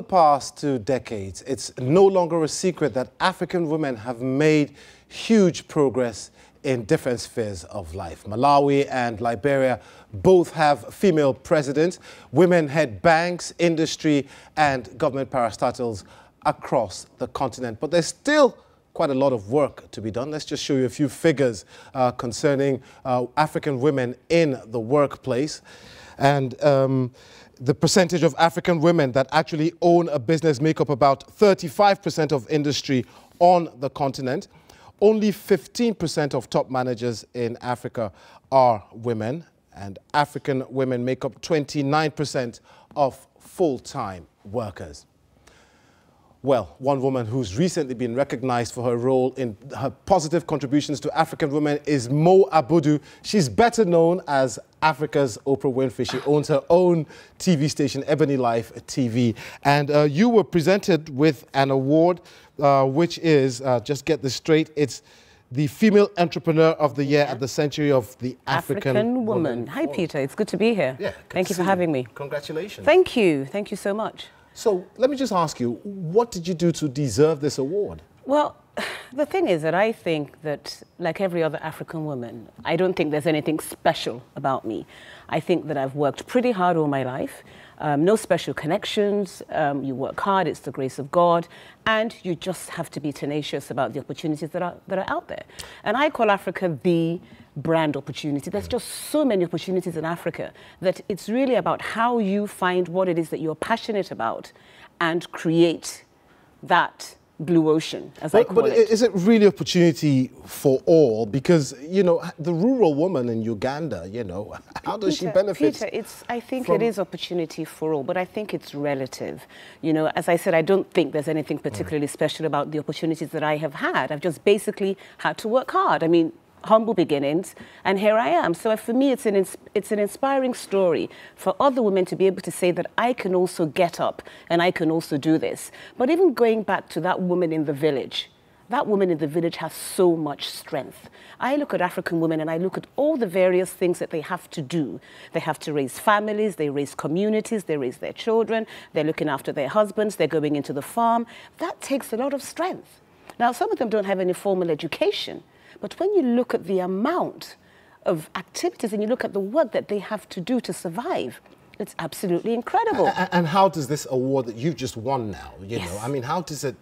the past two decades, it's no longer a secret that African women have made huge progress in different spheres of life. Malawi and Liberia both have female presidents. Women head banks, industry, and government parastatals across the continent. But there's still quite a lot of work to be done. Let's just show you a few figures uh, concerning uh, African women in the workplace. And um, the percentage of African women that actually own a business make up about 35% of industry on the continent. Only 15% of top managers in Africa are women, and African women make up 29% of full-time workers well, one woman who's recently been recognized for her role in her positive contributions to African women is Mo Abudu. She's better known as Africa's Oprah Winfrey. She owns her own TV station, Ebony Life TV. And uh, you were presented with an award, uh, which is, uh, just get this straight, it's the Female Entrepreneur of the Year at the Century of the African, African woman. woman. Hi, Peter. It's good to be here. Yeah, Thank you for having you. me. Congratulations. Thank you. Thank you so much. So let me just ask you, what did you do to deserve this award? Well, the thing is that I think that, like every other African woman, I don't think there's anything special about me. I think that I've worked pretty hard all my life. Um, no special connections. Um, you work hard. It's the grace of God. And you just have to be tenacious about the opportunities that are, that are out there. And I call Africa the brand opportunity. There's just so many opportunities in Africa that it's really about how you find what it is that you're passionate about and create that blue ocean, as but, I call but it. But is it really opportunity for all? Because, you know, the rural woman in Uganda, you know, how Peter, does she benefit? Peter, it's, I think it is opportunity for all, but I think it's relative. You know, as I said, I don't think there's anything particularly mm. special about the opportunities that I have had. I've just basically had to work hard. I mean, humble beginnings, and here I am. So for me, it's an, it's an inspiring story for other women to be able to say that I can also get up and I can also do this. But even going back to that woman in the village, that woman in the village has so much strength. I look at African women and I look at all the various things that they have to do. They have to raise families, they raise communities, they raise their children, they're looking after their husbands, they're going into the farm. That takes a lot of strength. Now, some of them don't have any formal education, but when you look at the amount of activities and you look at the work that they have to do to survive, it's absolutely incredible. And, and how does this award that you've just won now, you yes. know, I mean, how does it,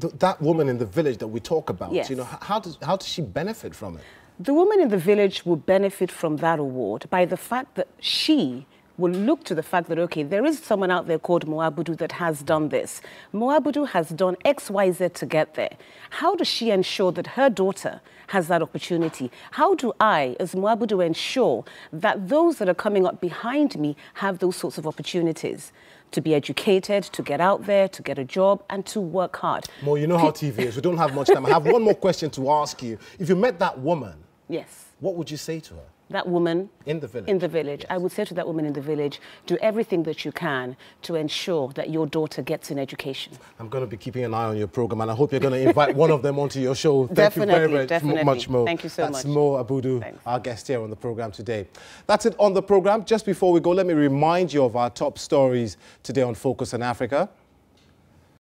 th that woman in the village that we talk about, yes. you know, how does, how does she benefit from it? The woman in the village will benefit from that award by the fact that she will look to the fact that, okay, there is someone out there called Moabudu that has done this. Moabudu has done X, Y, Z to get there. How does she ensure that her daughter has that opportunity? How do I, as Moabudu, ensure that those that are coming up behind me have those sorts of opportunities? to be educated, to get out there, to get a job, and to work hard. Mo, you know how TV is. We don't have much time. I have one more question to ask you. If you met that woman, yes, what would you say to her? that woman in the village. In the village, yes. I would say to that woman in the village, do everything that you can to ensure that your daughter gets an education. I'm going to be keeping an eye on your program, and I hope you're going to invite one of them onto your show. Thank definitely, you very, much, definitely. much, more. Thank you so That's much. That's Mo Abudu, Thanks. our guest here on the program today. That's it on the program. Just before we go, let me remind you of our top stories today on Focus on Africa.